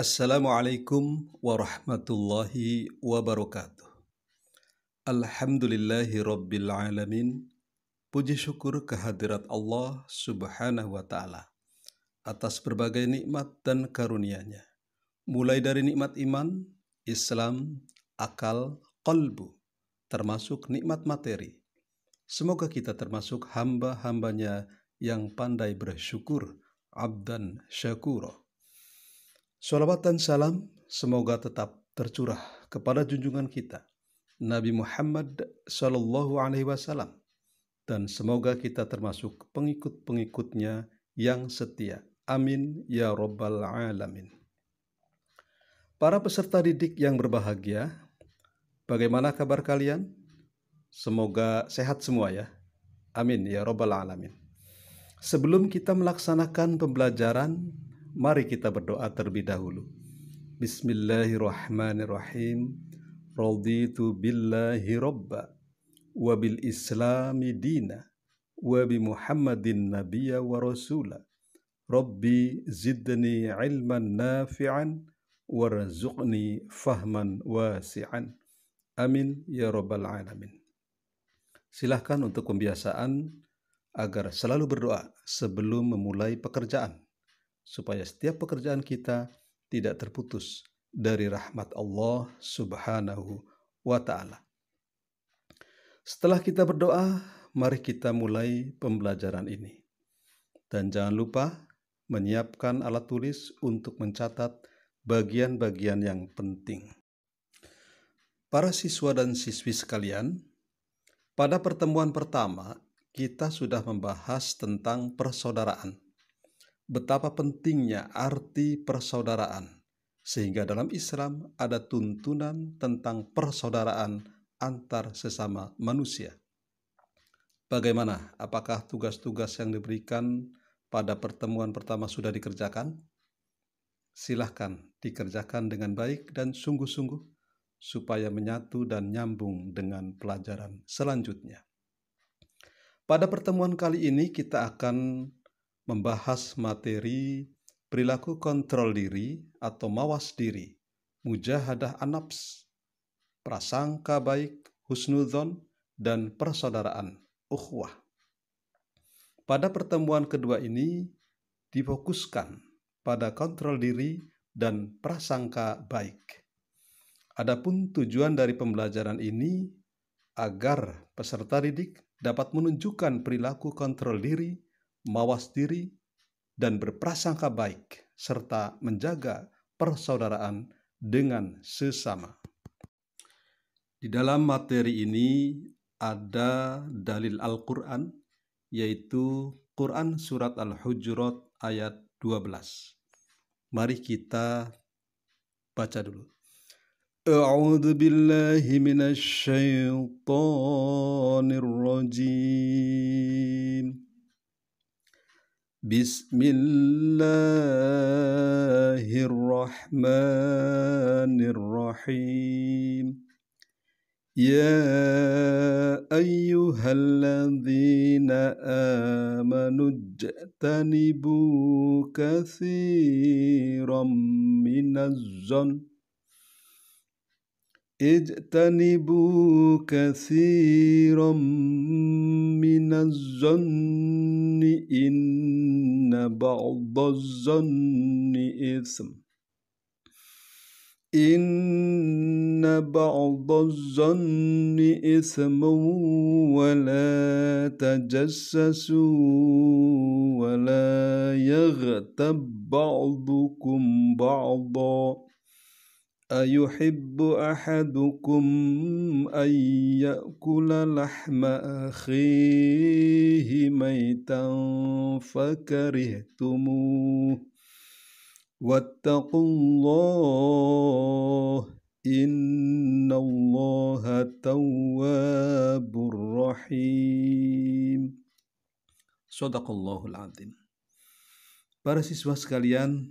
Assalamualaikum warahmatullahi wabarakatuh. Alhamdulillahi rabbil alamin. Puji syukur kehadirat Allah Subhanahu wa taala atas berbagai nikmat dan karunia-Nya. Mulai dari nikmat iman, Islam, akal, kolbu, termasuk nikmat materi. Semoga kita termasuk hamba-hambanya yang pandai bersyukur, abdan syakuro Salawat dan salam semoga tetap tercurah kepada junjungan kita, Nabi Muhammad Sallallahu Alaihi Wasallam, dan semoga kita termasuk pengikut-pengikutnya yang setia. Amin ya Rabbal 'Alamin. Para peserta didik yang berbahagia, bagaimana kabar kalian? Semoga sehat semua ya. Amin ya Rabbal 'Alamin. Sebelum kita melaksanakan pembelajaran Mari kita berdoa terlebih dahulu. Bismillahirrahmanirrahim. Raditu billahi robba wabil islami dina wa Muhammadin nabiya wa rasula. Rabbi zidni ilman nafi'an warzuqni fahman wasi'an. Amin ya rabbal alamin. Silahkan untuk pembiasaan agar selalu berdoa sebelum memulai pekerjaan supaya setiap pekerjaan kita tidak terputus dari rahmat Allah Subhanahu wa taala. Setelah kita berdoa, mari kita mulai pembelajaran ini. Dan jangan lupa menyiapkan alat tulis untuk mencatat bagian-bagian yang penting. Para siswa dan siswi sekalian, pada pertemuan pertama kita sudah membahas tentang persaudaraan betapa pentingnya arti persaudaraan, sehingga dalam Islam ada tuntunan tentang persaudaraan antar sesama manusia. Bagaimana? Apakah tugas-tugas yang diberikan pada pertemuan pertama sudah dikerjakan? Silahkan dikerjakan dengan baik dan sungguh-sungguh supaya menyatu dan nyambung dengan pelajaran selanjutnya. Pada pertemuan kali ini kita akan membahas materi perilaku kontrol diri atau mawas diri, mujahadah anaps, prasangka baik, husnudzon, dan persaudaraan, ukhwah. Pada pertemuan kedua ini, difokuskan pada kontrol diri dan prasangka baik. Adapun tujuan dari pembelajaran ini agar peserta didik dapat menunjukkan perilaku kontrol diri mawas diri, dan berprasangka baik, serta menjaga persaudaraan dengan sesama. Di dalam materi ini ada dalil Al-Quran, yaitu Quran Surat Al-Hujurat ayat 12. Mari kita baca dulu. أعوذ بالله من الشيطان الرجيم بسم الله الرحمن الرحيم يا أيها الذين آمنوا اجتنبوا كثيرا من الظن اجتنبوا كثيرا من الظن إن إن بعض الظن إثم إن بعض الظن إثم ولا تجسسوا ولا يغتب بعضكم بعضاً أيحب أحدكم أن يأكل لحم أخيه ميتا فكرهتموه واتقوا الله إن الله تواب رحيم صدق الله العظيم Para siswa sekalian,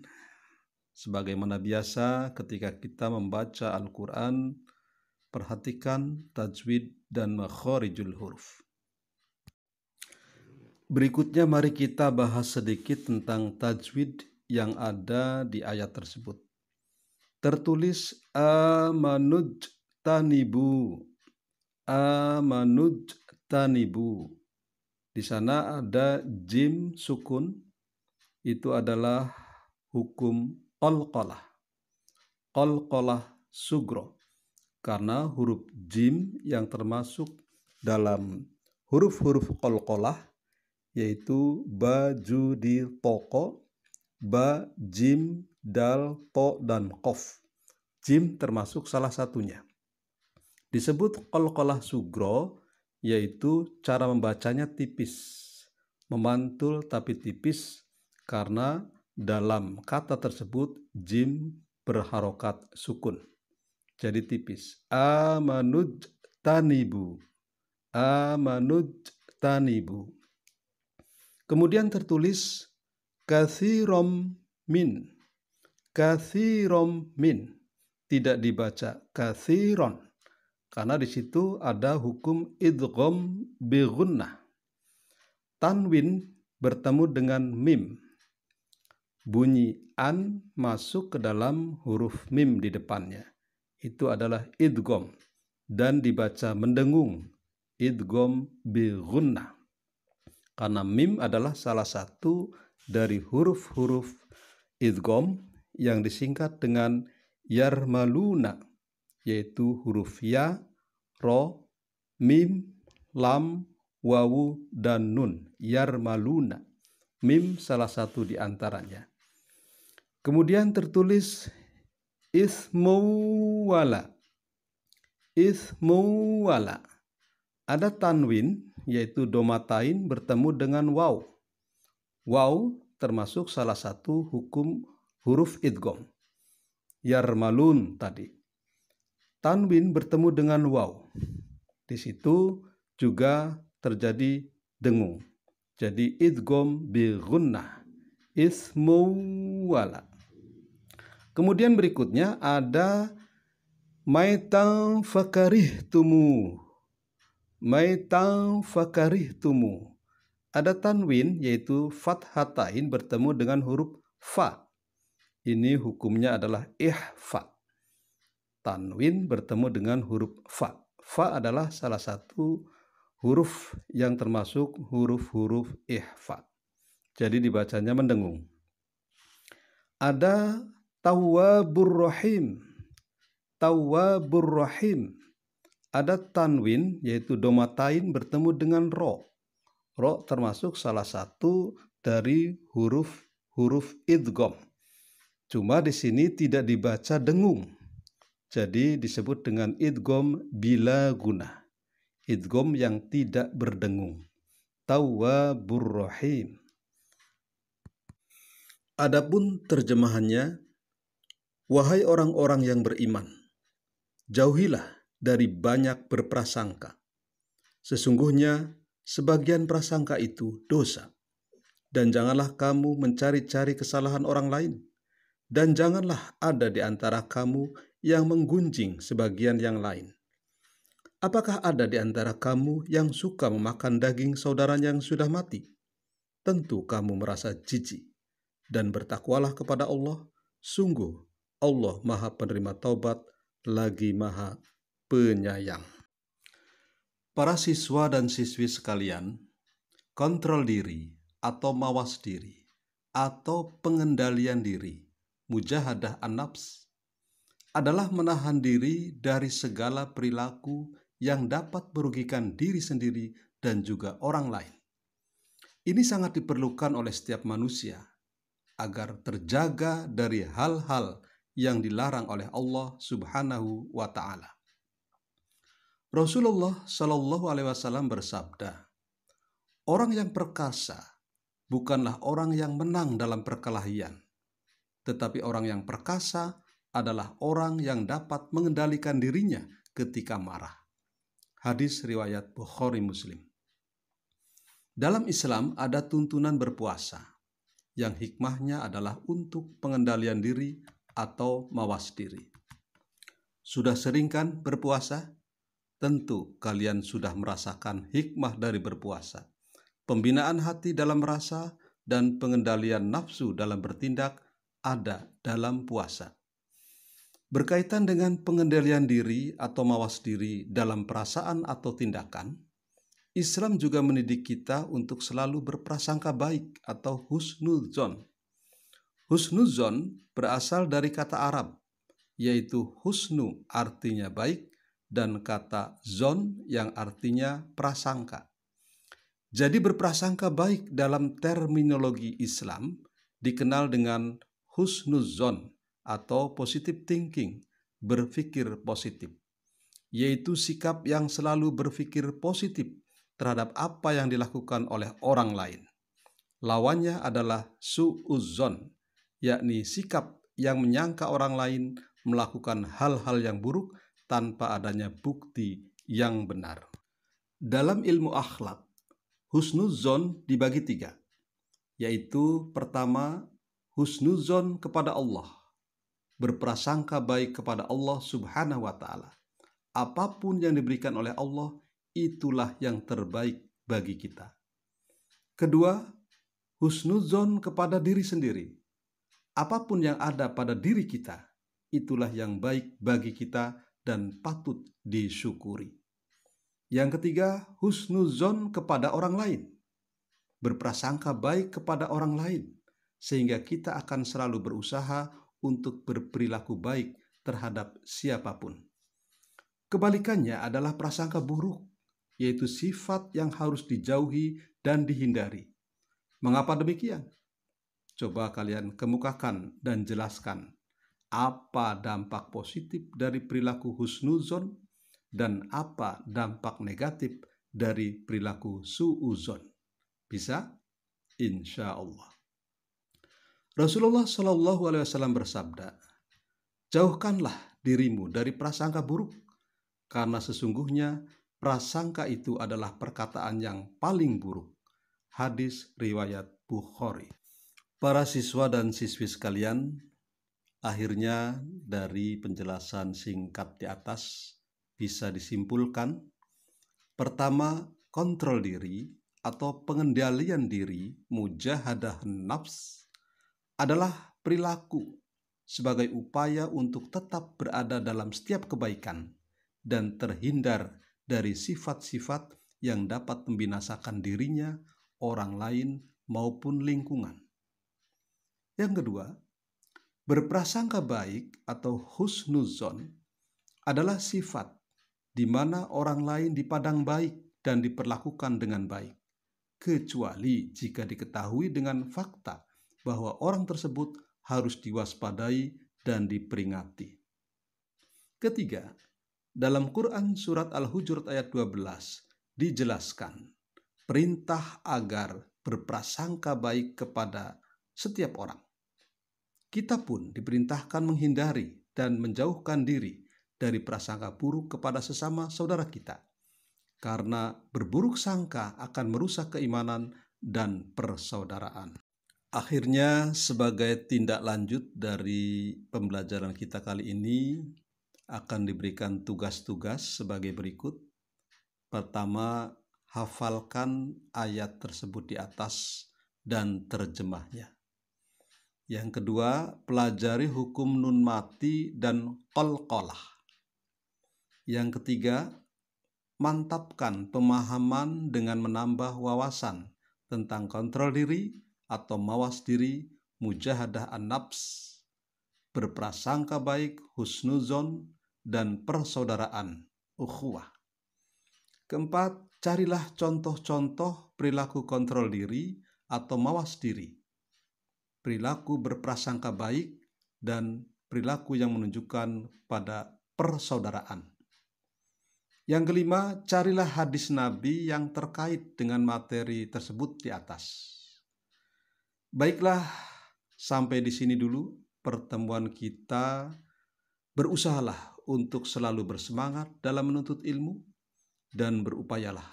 Sebagaimana biasa ketika kita membaca Al-Quran, perhatikan tajwid dan makhorijul huruf. Berikutnya mari kita bahas sedikit tentang tajwid yang ada di ayat tersebut. Tertulis amanuj tanibu. Amanuj tanibu. Di sana ada jim sukun. Itu adalah hukum qalqalah. Qalqalah sugro. Karena huruf jim yang termasuk dalam huruf-huruf qalqalah yaitu ba, ju, di, toko, ba, jim, dal, to, dan kof. Jim termasuk salah satunya. Disebut qalqalah sugro, yaitu cara membacanya tipis, memantul tapi tipis, karena dalam kata tersebut, jim berharokat sukun. Jadi tipis. Amanuj tanibu. Amanuj tanibu. Kemudian tertulis kathirom min. Kathirom min. Tidak dibaca kathiron. Karena di situ ada hukum idgham bighunnah. Tanwin bertemu dengan mim bunyi an masuk ke dalam huruf mim di depannya. Itu adalah idgom dan dibaca mendengung idgom bi gunnah. Karena mim adalah salah satu dari huruf-huruf idgom yang disingkat dengan yarmaluna yaitu huruf ya, ro, mim, lam, wawu, dan nun. Yarmaluna. Mim salah satu di antaranya. Kemudian tertulis ismuwala. Ismuwala. Ada tanwin yaitu domatain bertemu dengan waw. Waw termasuk salah satu hukum huruf idgom. Yarmalun tadi. Tanwin bertemu dengan waw. Di situ juga terjadi dengung. Jadi idgom bi gunnah. Ismuwala. Kemudian berikutnya ada maitan fakarih tumu. Maitan fakarih tumu. Ada tanwin yaitu fathatain bertemu dengan huruf fa. Ini hukumnya adalah ihfa. Tanwin bertemu dengan huruf fa. Fa adalah salah satu huruf yang termasuk huruf-huruf ihfa. Jadi dibacanya mendengung. Ada Tawaburrohim Rahim. Ada tanwin yaitu domatain bertemu dengan ro. Ro termasuk salah satu dari huruf huruf idgom. Cuma di sini tidak dibaca dengung. Jadi disebut dengan idgom bila guna. Idgom yang tidak berdengung. Tawaburrohim Adapun terjemahannya Wahai orang-orang yang beriman, jauhilah dari banyak berprasangka. Sesungguhnya sebagian prasangka itu dosa. Dan janganlah kamu mencari-cari kesalahan orang lain. Dan janganlah ada di antara kamu yang menggunjing sebagian yang lain. Apakah ada di antara kamu yang suka memakan daging saudara yang sudah mati? Tentu kamu merasa jijik. Dan bertakwalah kepada Allah, sungguh Allah Maha Penerima Taubat lagi Maha Penyayang. Para siswa dan siswi sekalian, kontrol diri atau mawas diri atau pengendalian diri, mujahadah an adalah menahan diri dari segala perilaku yang dapat merugikan diri sendiri dan juga orang lain. Ini sangat diperlukan oleh setiap manusia agar terjaga dari hal-hal yang dilarang oleh Allah Subhanahu wa taala. Rasulullah Shallallahu alaihi wasallam bersabda, "Orang yang perkasa bukanlah orang yang menang dalam perkelahian, tetapi orang yang perkasa adalah orang yang dapat mengendalikan dirinya ketika marah." Hadis riwayat Bukhari Muslim. Dalam Islam ada tuntunan berpuasa yang hikmahnya adalah untuk pengendalian diri atau mawas diri. Sudah sering kan berpuasa? Tentu kalian sudah merasakan hikmah dari berpuasa. Pembinaan hati dalam rasa dan pengendalian nafsu dalam bertindak ada dalam puasa. Berkaitan dengan pengendalian diri atau mawas diri dalam perasaan atau tindakan, Islam juga mendidik kita untuk selalu berprasangka baik atau husnul zon Husnuzon berasal dari kata Arab, yaitu husnu artinya baik dan kata zon yang artinya prasangka. Jadi berprasangka baik dalam terminologi Islam dikenal dengan husnuzon atau positive thinking, berpikir positif, yaitu sikap yang selalu berpikir positif terhadap apa yang dilakukan oleh orang lain. Lawannya adalah suuzon, yakni sikap yang menyangka orang lain melakukan hal-hal yang buruk tanpa adanya bukti yang benar. Dalam ilmu akhlak, husnuzon dibagi tiga, yaitu pertama husnuzon kepada Allah, berprasangka baik kepada Allah subhanahu wa ta'ala. Apapun yang diberikan oleh Allah, itulah yang terbaik bagi kita. Kedua, husnuzon kepada diri sendiri, apapun yang ada pada diri kita, itulah yang baik bagi kita dan patut disyukuri. Yang ketiga, husnuzon kepada orang lain. Berprasangka baik kepada orang lain, sehingga kita akan selalu berusaha untuk berperilaku baik terhadap siapapun. Kebalikannya adalah prasangka buruk, yaitu sifat yang harus dijauhi dan dihindari. Mengapa demikian? Coba kalian kemukakan dan jelaskan apa dampak positif dari perilaku husnuzon dan apa dampak negatif dari perilaku suuzon. Bisa? Insya Allah. Rasulullah Shallallahu Alaihi Wasallam bersabda, jauhkanlah dirimu dari prasangka buruk, karena sesungguhnya prasangka itu adalah perkataan yang paling buruk. Hadis riwayat Bukhari. Para siswa dan siswi sekalian, akhirnya dari penjelasan singkat di atas bisa disimpulkan pertama kontrol diri atau pengendalian diri mujahadah nafs adalah perilaku sebagai upaya untuk tetap berada dalam setiap kebaikan dan terhindar dari sifat-sifat yang dapat membinasakan dirinya, orang lain, maupun lingkungan. Yang kedua, berprasangka baik atau husnuzon adalah sifat di mana orang lain dipandang baik dan diperlakukan dengan baik, kecuali jika diketahui dengan fakta bahwa orang tersebut harus diwaspadai dan diperingati. Ketiga, dalam Quran surat Al-Hujurat ayat 12 dijelaskan perintah agar berprasangka baik kepada setiap orang kita pun diperintahkan menghindari dan menjauhkan diri dari prasangka buruk kepada sesama saudara kita, karena berburuk sangka akan merusak keimanan dan persaudaraan. Akhirnya, sebagai tindak lanjut dari pembelajaran kita kali ini, akan diberikan tugas-tugas sebagai berikut: pertama, hafalkan ayat tersebut di atas dan terjemahnya. Yang kedua, pelajari hukum nun mati dan kolkolah. Yang ketiga, mantapkan pemahaman dengan menambah wawasan tentang kontrol diri atau mawas diri, mujahadah an-nafs, berprasangka baik, husnuzon, dan persaudaraan, ukhuwah. Keempat, carilah contoh-contoh perilaku kontrol diri atau mawas diri perilaku berprasangka baik, dan perilaku yang menunjukkan pada persaudaraan. Yang kelima, carilah hadis Nabi yang terkait dengan materi tersebut di atas. Baiklah, sampai di sini dulu pertemuan kita. Berusahalah untuk selalu bersemangat dalam menuntut ilmu dan berupayalah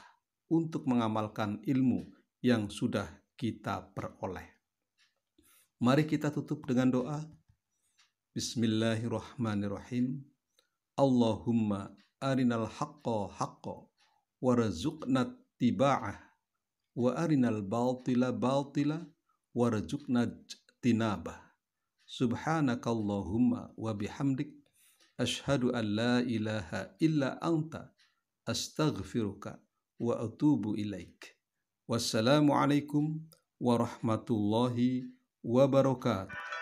untuk mengamalkan ilmu yang sudah kita peroleh. Mari kita tutup dengan doa. Bismillahirrahmanirrahim. Allahumma arinal haqqo haqqo warzuqna tiba'ah wa arinal baltila baltila warzuqna tinabah. Subhanakallahumma wa bihamdik ashhadu an la ilaha illa anta astaghfiruka wa atubu ilaik. Wassalamualaikum warahmatullahi wabarakatuh wabarakatuh.